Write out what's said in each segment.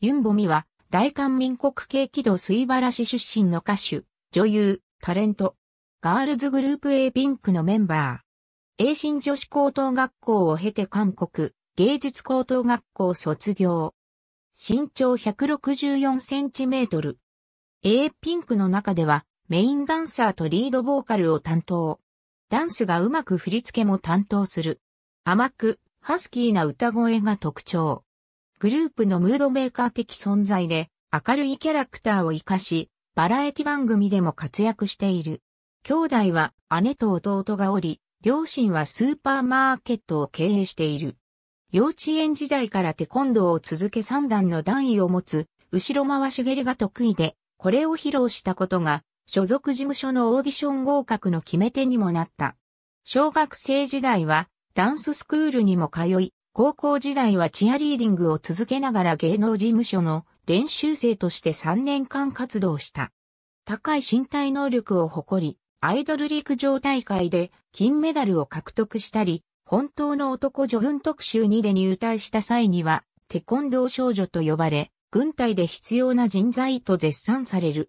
ユンボミは、大韓民国系軌道水原し出身の歌手、女優、タレント、ガールズグループ A ピンクのメンバー。英新女子高等学校を経て韓国芸術高等学校卒業。身長164センチメートル。A ピンクの中ではメインダンサーとリードボーカルを担当。ダンスがうまく振り付けも担当する。甘く、ハスキーな歌声が特徴。グループのムードメーカー的存在で、明るいキャラクターを活かし、バラエティ番組でも活躍している。兄弟は姉と弟がおり、両親はスーパーマーケットを経営している。幼稚園時代からテコンドーを続け三段の段位を持つ、後ろ回し蹴りが得意で、これを披露したことが、所属事務所のオーディション合格の決め手にもなった。小学生時代は、ダンススクールにも通い、高校時代はチアリーディングを続けながら芸能事務所の練習生として3年間活動した。高い身体能力を誇り、アイドル陸上大会で金メダルを獲得したり、本当の男女軍特集にで入隊した際には、テコンドー少女と呼ばれ、軍隊で必要な人材と絶賛される。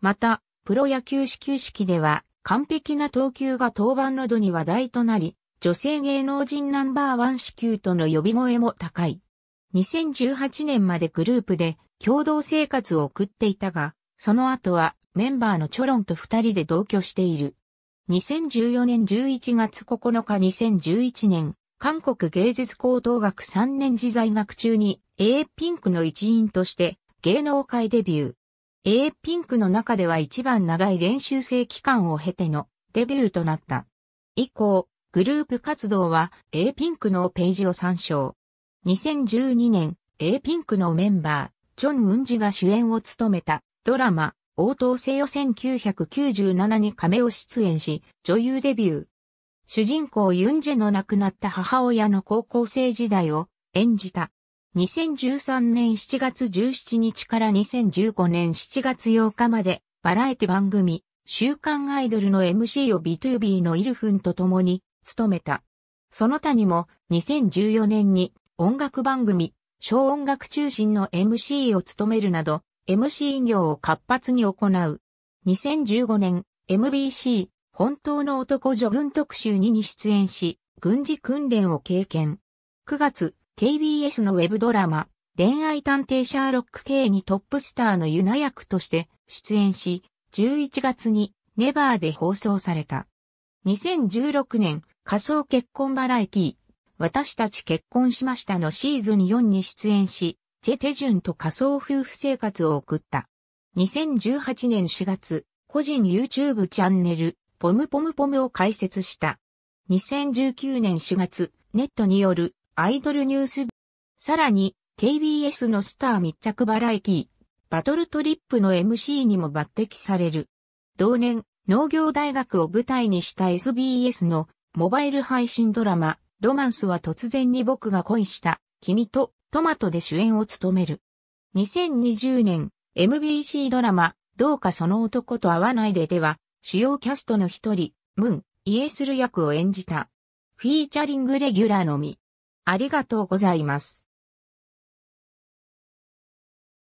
また、プロ野球始球式では、完璧な投球が登板の度に話題となり、女性芸能人ナンバーワン子宮との呼び声も高い。2018年までグループで共同生活を送っていたが、その後はメンバーのチョロンと二人で同居している。2014年11月9日2011年、韓国芸術高等学3年時在学中に A ピンクの一員として芸能界デビュー。A ピンクの中では一番長い練習生期間を経てのデビューとなった。以降、グループ活動は A ピンクのページを参照。2012年 A ピンクのメンバー、チョン・ウンジが主演を務めたドラマ、応答せよ1997に亀を出演し、女優デビュー。主人公ユンジェの亡くなった母親の高校生時代を演じた。2013年7月17日から2015年7月8日までバラエティ番組、週刊アイドルの MC を B2B のイルフンと共に務めた。その他にも2014年に音楽番組、小音楽中心の MC を務めるなど、MC 業を活発に行う。2015年、MBC、本当の男女軍特集2に出演し、軍事訓練を経験。9月、KBS のウェブドラマ、恋愛探偵シャーロック系にトップスターのユナ役として出演し、11月にネバーで放送された。2016年仮想結婚バラエティ、私たち結婚しましたのシーズン4に出演し、チェ・テジュンと仮想夫婦生活を送った。2018年4月、個人 YouTube チャンネル、ポムポムポムを開設した。2019年4月、ネットによるアイドルニュース、さらに KBS のスター密着バラエティ、バトルトリップの MC にも抜擢される。同年、農業大学を舞台にした SBS のモバイル配信ドラマ、ロマンスは突然に僕が恋した、君とトマトで主演を務める。2020年、MBC ドラマ、どうかその男と会わないででは、主要キャストの一人、ムン、イエスル役を演じた。フィーチャリングレギュラーのみ。ありがとうございます。